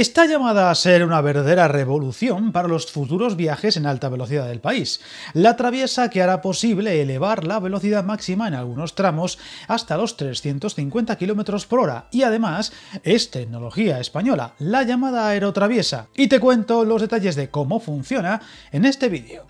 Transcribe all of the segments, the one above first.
está llamada a ser una verdadera revolución para los futuros viajes en alta velocidad del país. La traviesa que hará posible elevar la velocidad máxima en algunos tramos hasta los 350 km por hora y además es tecnología española, la llamada aerotraviesa. Y te cuento los detalles de cómo funciona en este vídeo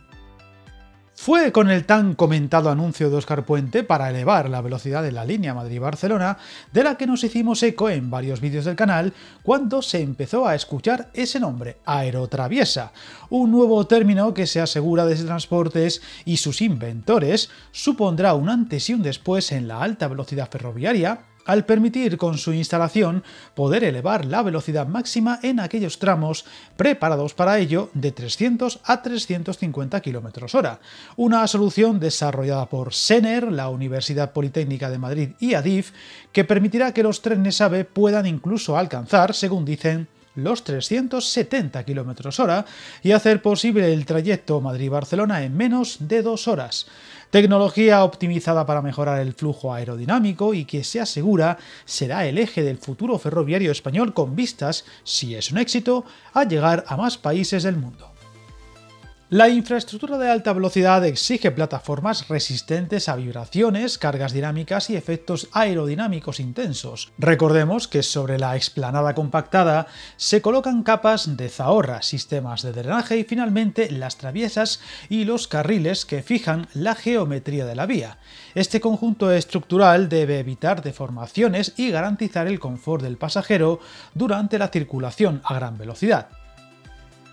fue con el tan comentado anuncio de Oscar Puente para elevar la velocidad de la línea Madrid-Barcelona, de la que nos hicimos eco en varios vídeos del canal, cuando se empezó a escuchar ese nombre, aerotraviesa, un nuevo término que se asegura desde Transportes y sus inventores supondrá un antes y un después en la alta velocidad ferroviaria al permitir con su instalación poder elevar la velocidad máxima en aquellos tramos preparados para ello de 300 a 350 km hora. Una solución desarrollada por Sener, la Universidad Politécnica de Madrid y ADIF, que permitirá que los trenes AVE puedan incluso alcanzar, según dicen, los 370 km hora y hacer posible el trayecto Madrid-Barcelona en menos de dos horas. Tecnología optimizada para mejorar el flujo aerodinámico y que se asegura será el eje del futuro ferroviario español con vistas, si es un éxito, a llegar a más países del mundo. La infraestructura de alta velocidad exige plataformas resistentes a vibraciones, cargas dinámicas y efectos aerodinámicos intensos. Recordemos que sobre la explanada compactada se colocan capas de zahorra, sistemas de drenaje y finalmente las traviesas y los carriles que fijan la geometría de la vía. Este conjunto estructural debe evitar deformaciones y garantizar el confort del pasajero durante la circulación a gran velocidad.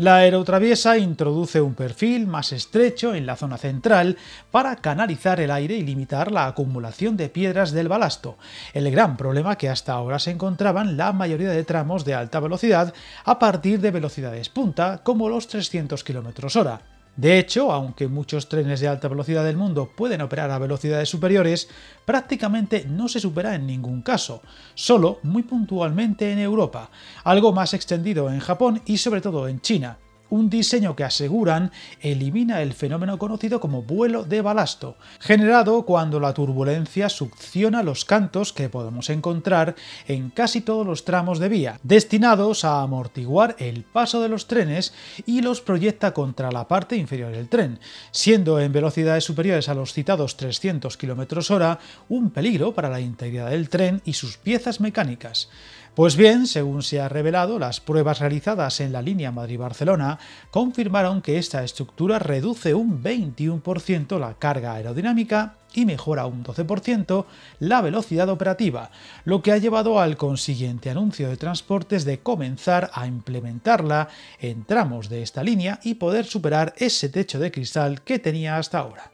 La aerotraviesa introduce un perfil más estrecho en la zona central para canalizar el aire y limitar la acumulación de piedras del balasto, el gran problema que hasta ahora se encontraban la mayoría de tramos de alta velocidad a partir de velocidades punta como los 300 km hora. De hecho, aunque muchos trenes de alta velocidad del mundo pueden operar a velocidades superiores, prácticamente no se supera en ningún caso, solo muy puntualmente en Europa, algo más extendido en Japón y sobre todo en China, un diseño que aseguran elimina el fenómeno conocido como vuelo de balasto, generado cuando la turbulencia succiona los cantos que podemos encontrar en casi todos los tramos de vía, destinados a amortiguar el paso de los trenes y los proyecta contra la parte inferior del tren, siendo en velocidades superiores a los citados 300 km/h un peligro para la integridad del tren y sus piezas mecánicas. Pues bien, según se ha revelado, las pruebas realizadas en la línea Madrid-Barcelona confirmaron que esta estructura reduce un 21% la carga aerodinámica y mejora un 12% la velocidad operativa, lo que ha llevado al consiguiente anuncio de transportes de comenzar a implementarla en tramos de esta línea y poder superar ese techo de cristal que tenía hasta ahora.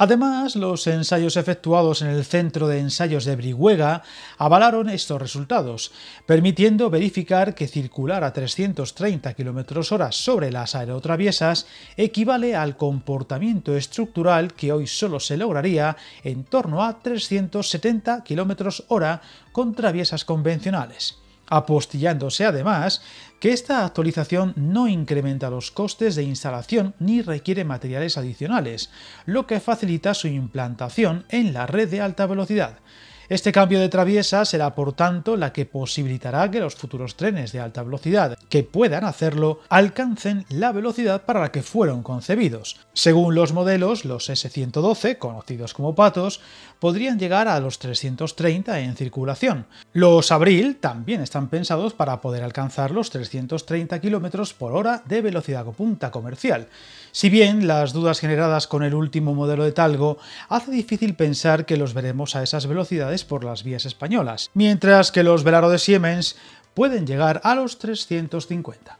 Además, los ensayos efectuados en el Centro de Ensayos de Brihuega avalaron estos resultados, permitiendo verificar que circular a 330 km h sobre las aerotraviesas equivale al comportamiento estructural que hoy solo se lograría en torno a 370 km h con traviesas convencionales apostillándose además que esta actualización no incrementa los costes de instalación ni requiere materiales adicionales, lo que facilita su implantación en la red de alta velocidad. Este cambio de traviesa será, por tanto, la que posibilitará que los futuros trenes de alta velocidad que puedan hacerlo alcancen la velocidad para la que fueron concebidos. Según los modelos, los S112, conocidos como patos, podrían llegar a los 330 en circulación. Los Abril también están pensados para poder alcanzar los 330 km por hora de velocidad punta comercial. Si bien las dudas generadas con el último modelo de Talgo hace difícil pensar que los veremos a esas velocidades por las vías españolas, mientras que los Velaro de Siemens pueden llegar a los 350.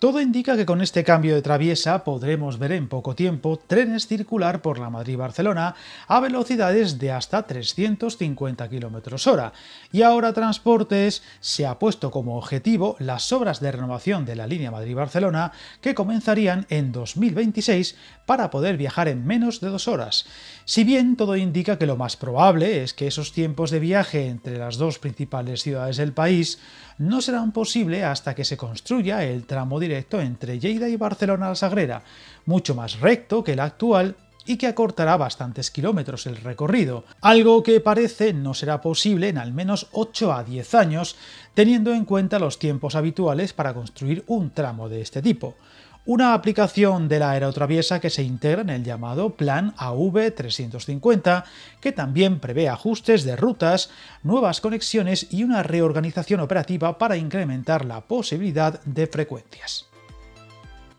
Todo indica que con este cambio de traviesa podremos ver en poco tiempo trenes circular por la Madrid-Barcelona a velocidades de hasta 350 km hora y ahora Transportes se ha puesto como objetivo las obras de renovación de la línea Madrid-Barcelona que comenzarían en 2026 para poder viajar en menos de dos horas. Si bien todo indica que lo más probable es que esos tiempos de viaje entre las dos principales ciudades del país no serán posible hasta que se construya el tramo de entre Lleida y Barcelona la Sagrera, mucho más recto que el actual y que acortará bastantes kilómetros el recorrido, algo que parece no será posible en al menos 8 a 10 años, teniendo en cuenta los tiempos habituales para construir un tramo de este tipo una aplicación de la aerotraviesa que se integra en el llamado Plan AV350, que también prevé ajustes de rutas, nuevas conexiones y una reorganización operativa para incrementar la posibilidad de frecuencias.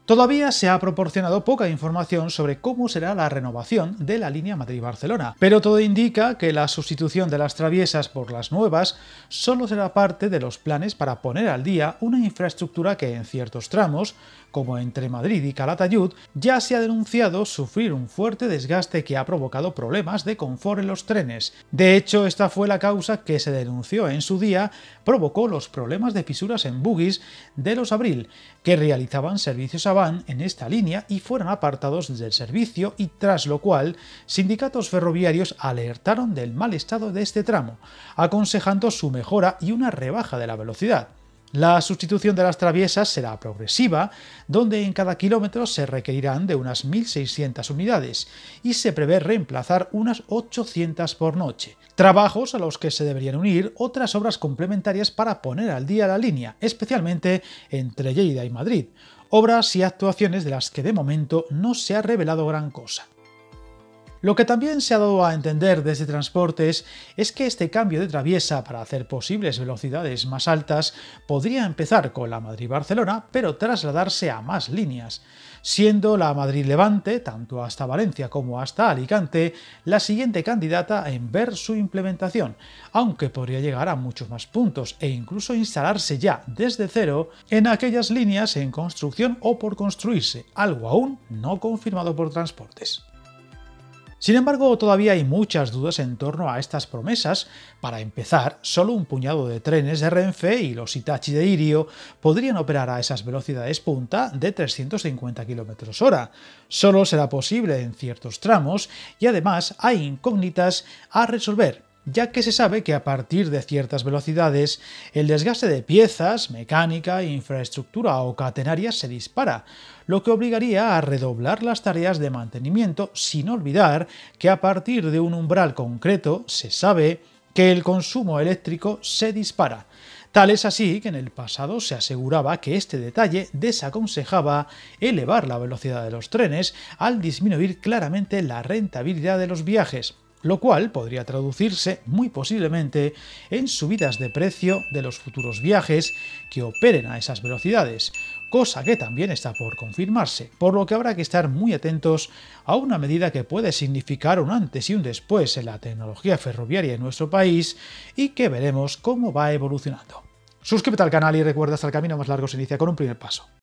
Todavía se ha proporcionado poca información sobre cómo será la renovación de la línea Madrid-Barcelona, pero todo indica que la sustitución de las traviesas por las nuevas solo será parte de los planes para poner al día una infraestructura que en ciertos tramos, como entre Madrid y Calatayud, ya se ha denunciado sufrir un fuerte desgaste que ha provocado problemas de confort en los trenes. De hecho, esta fue la causa que se denunció en su día, provocó los problemas de fisuras en buggies de los Abril, que realizaban servicios a en esta línea y fueron apartados del servicio y tras lo cual sindicatos ferroviarios alertaron del mal estado de este tramo, aconsejando su mejora y una rebaja de la velocidad. La sustitución de las traviesas será progresiva, donde en cada kilómetro se requerirán de unas 1.600 unidades y se prevé reemplazar unas 800 por noche. Trabajos a los que se deberían unir otras obras complementarias para poner al día la línea, especialmente entre Lleida y Madrid, obras y actuaciones de las que de momento no se ha revelado gran cosa. Lo que también se ha dado a entender desde este Transportes es que este cambio de traviesa para hacer posibles velocidades más altas podría empezar con la Madrid-Barcelona, pero trasladarse a más líneas, siendo la Madrid-Levante, tanto hasta Valencia como hasta Alicante, la siguiente candidata en ver su implementación, aunque podría llegar a muchos más puntos e incluso instalarse ya desde cero en aquellas líneas en construcción o por construirse, algo aún no confirmado por Transportes. Sin embargo, todavía hay muchas dudas en torno a estas promesas. Para empezar, solo un puñado de trenes de Renfe y los Hitachi de Irio podrían operar a esas velocidades punta de 350 km hora. Solo será posible en ciertos tramos y además hay incógnitas a resolver ya que se sabe que a partir de ciertas velocidades el desgaste de piezas, mecánica, infraestructura o catenaria se dispara, lo que obligaría a redoblar las tareas de mantenimiento sin olvidar que a partir de un umbral concreto se sabe que el consumo eléctrico se dispara. Tal es así que en el pasado se aseguraba que este detalle desaconsejaba elevar la velocidad de los trenes al disminuir claramente la rentabilidad de los viajes, lo cual podría traducirse muy posiblemente en subidas de precio de los futuros viajes que operen a esas velocidades, cosa que también está por confirmarse, por lo que habrá que estar muy atentos a una medida que puede significar un antes y un después en la tecnología ferroviaria en nuestro país y que veremos cómo va evolucionando. Suscríbete al canal y recuerda hasta el camino más largo se inicia con un primer paso.